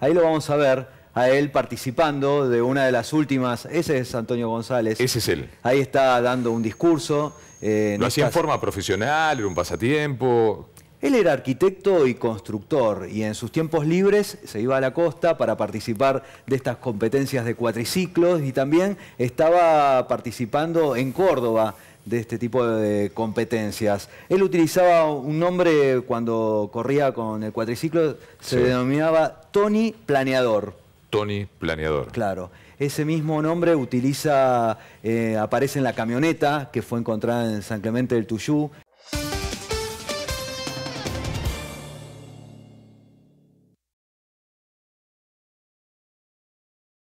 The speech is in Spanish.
Ahí lo vamos a ver a él participando de una de las últimas. Ese es Antonio González. Ese es él. Ahí está dando un discurso. Eh, no ¿Lo hacía en forma profesional? ¿Era un pasatiempo? Él era arquitecto y constructor y en sus tiempos libres se iba a la costa para participar de estas competencias de cuatriciclos y también estaba participando en Córdoba de este tipo de competencias. Él utilizaba un nombre cuando corría con el cuatriciclo, se denominaba Tony Planeador. Tony Planeador. Claro. Ese mismo nombre utiliza, eh, aparece en la camioneta que fue encontrada en San Clemente del Tuyú.